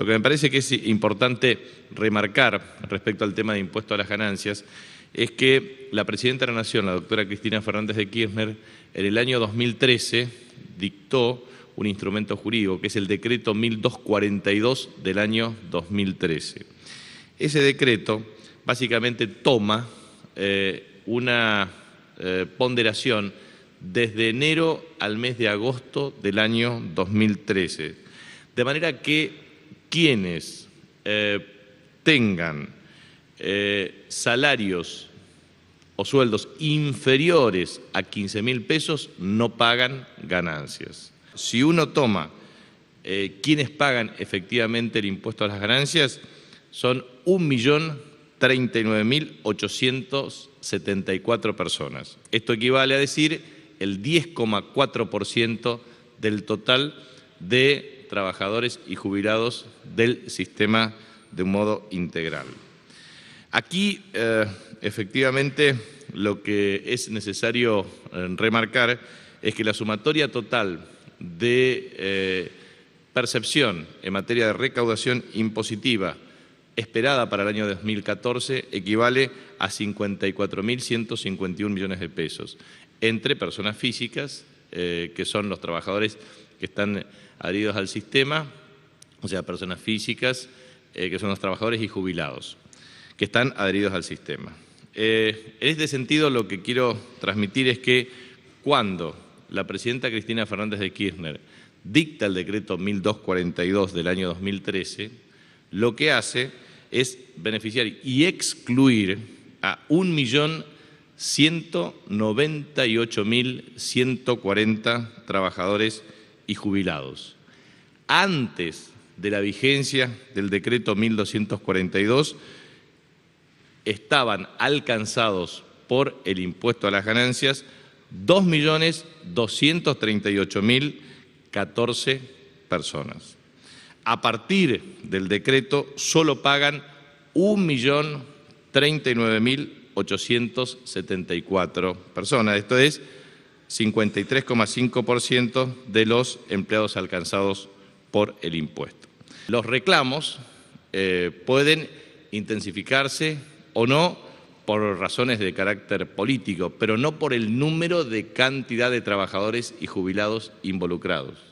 Lo que me parece que es importante remarcar respecto al tema de impuesto a las ganancias es que la Presidenta de la Nación, la doctora Cristina Fernández de Kirchner, en el año 2013 dictó un instrumento jurídico, que es el decreto 1242 del año 2013. Ese decreto básicamente toma eh, una eh, ponderación desde enero al mes de agosto del año 2013, de manera que quienes eh, tengan eh, salarios o sueldos inferiores a 15 mil pesos no pagan ganancias. Si uno toma eh, quienes pagan efectivamente el impuesto a las ganancias, son 1.039.874 personas. Esto equivale a decir el 10,4% del total de trabajadores y jubilados del sistema de un modo integral. Aquí, eh, efectivamente, lo que es necesario eh, remarcar es que la sumatoria total de eh, percepción en materia de recaudación impositiva esperada para el año 2014 equivale a 54.151 millones de pesos entre personas físicas, que son los trabajadores que están adheridos al sistema, o sea, personas físicas, eh, que son los trabajadores y jubilados, que están adheridos al sistema. Eh, en este sentido, lo que quiero transmitir es que cuando la presidenta Cristina Fernández de Kirchner dicta el decreto 1242 del año 2013, lo que hace es beneficiar y excluir a 1.198.140 trabajadores y jubilados. Antes de la vigencia del decreto 1242, estaban alcanzados por el impuesto a las ganancias 2.238.014 personas. A partir del decreto solo pagan 1.039.874 personas, esto es 53,5% de los empleados alcanzados por el impuesto. Los reclamos eh, pueden intensificarse o no por razones de carácter político, pero no por el número de cantidad de trabajadores y jubilados involucrados.